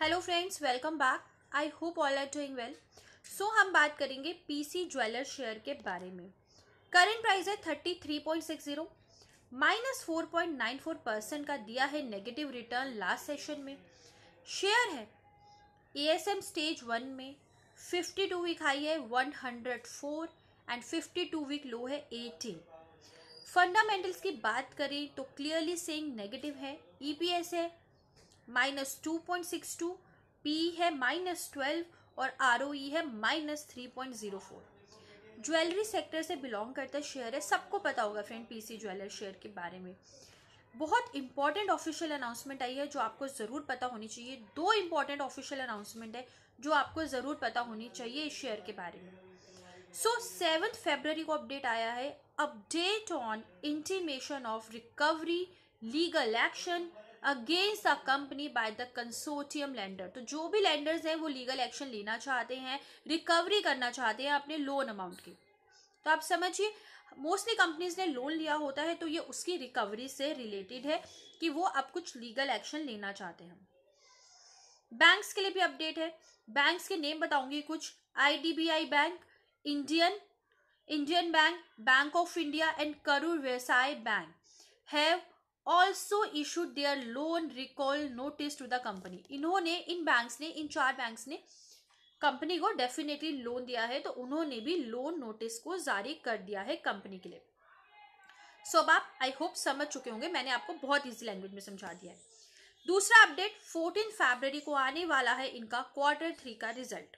hello friends welcome back I hope all are doing well so हम बात करेंगे PC jeweller share के बारे में करंट प्राइस है thirty three point six zero minus four point nine four percent का दिया है नेगेटिव रिटर्न लास्ट सेशन में शेयर है A S M stage one में फिफ्टी टू वीक हाई है one hundred four and fifty two week low है eighteen fundamentals की बात करें तो क्लियरली सेइंग नेगेटिव है ईपीएस e है minus two point six two P है माइनस ट्वेल्व और आर ओ ई है minus three point zero four jewellery sector से बिलोंग करता शेयर है सबको पता होगा friend P C jeweller share के बारे में बहुत इंपॉर्टेंट ऑफिशियल अनाउंसमेंट आई है जो आपको ज़रूर पता होनी चाहिए दो इंपॉर्टेंट ऑफिशियल अनाउंसमेंट है जो आपको ज़रूर पता होनी चाहिए इस शेयर के बारे में सो सेवन फेबररी को अपडेट आया है update on intimation of recovery legal action against a company by the consortium lender तो जो भी लैंडर्स हैं वो लीगल एक्शन लेना चाहते हैं रिकवरी करना चाहते हैं अपने लोन अमाउंट की तो आप समझिए मोस्टली कंपनीज ने लोन लिया होता है तो ये उसकी रिकवरी से रिलेटेड है कि वो अब कुछ लीगल एक्शन लेना चाहते हैं बैंक्स के लिए भी अपडेट है बैंक्स के नेम बताऊंगी कुछ IDBI bank Indian Indian bank bank of India and Karur Vysya bank have also issued their loan recall notice to the company इन्होंने इन बैंक्स ने इन चार बैंक्स ने कंपनी को डेफिनेटली लोन दिया है तो उन्होंने भी लोन नोटिस को जारी कर दिया है कंपनी के लिए सो अब आप आई होप समझ चुके होंगे मैंने आपको बहुत इजी लैंग्वेज में समझा दिया है दूसरा अपडेट फोर्टीन फरवरी को आने वाला है इनका क्वार्टर थ्री का रिजल्ट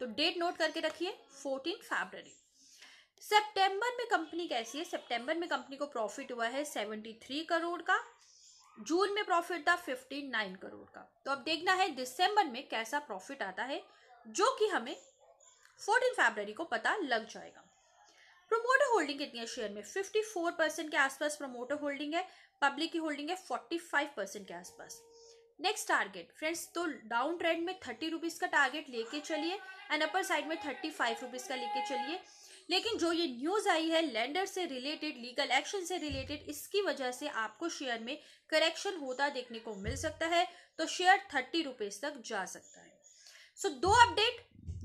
तो डेट नोट करके रखिए फोर्टीन फरवरी सितंबर में कंपनी कैसी है सितंबर में कंपनी को प्रॉफिट हुआ है सेवेंटी थ्री करोड़ का जून में प्रॉफिट था फिफ्टी नाइन करोड़ का तो अब देखना है दिसंबर में कैसा प्रॉफिट आता है जो कि हमें फोर्टीन फरवरी को पता लग जाएगा प्रोमोटर होल्डिंग कितनी है शेयर में फिफ्टी फोर परसेंट के आसपास प्रोमोटर होल्डिंग है पब्लिक की होल्डिंग है फोर्टी फाइव परसेंट के आसपास नेक्स्ट टारगेट फ्रेंड्स तो डाउन ट्रेंड में थर्टी रुपीज़ का टारगेट लेके चलिए एंड अपर साइड में थर्टी फाइव रुपीज़ का लेके चलिए लेकिन जो ये न्यूज़ आई है लैंडर से रिलेटेड लीगल एक्शन से रिलेटेड इसकी वजह से आपको शेयर में करेक्शन होता देखने को मिल सकता है तो शेयर थर्टी रुपीज़ तक जा सकता है सो so, दो अपडेट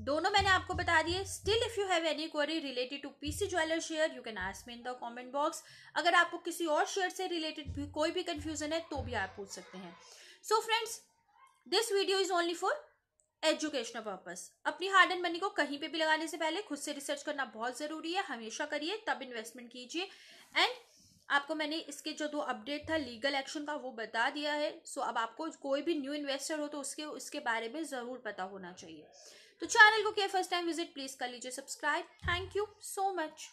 दोनों मैंने आपको बता दिए still if you have any query related to PC jeweller share you can ask me in the comment box अगर आपको किसी और शेयर से रिलेटेड भी कोई भी कंफ्यूजन है तो भी आप पूछ सकते हैं so friends this video is only for educational purpose अपनी हार्ड एंड मनी को कहीं पे भी लगाने से पहले खुद से रिसर्च करना बहुत ज़रूरी है हमेशा करिए तब इन्वेस्टमेंट कीजिए एंड आपको मैंने इसके जो दो अपडेट था लीगल एक्शन का वो बता दिया है सो अब आपको कोई भी न्यू इन्वेस्टर हो तो उसके उसके बारे में ज़रूर पता होना चाहिए तो चैनल को क्या फर्स्ट टाइम विजिट प्लीज़ कर लीजिए subscribe thank you so much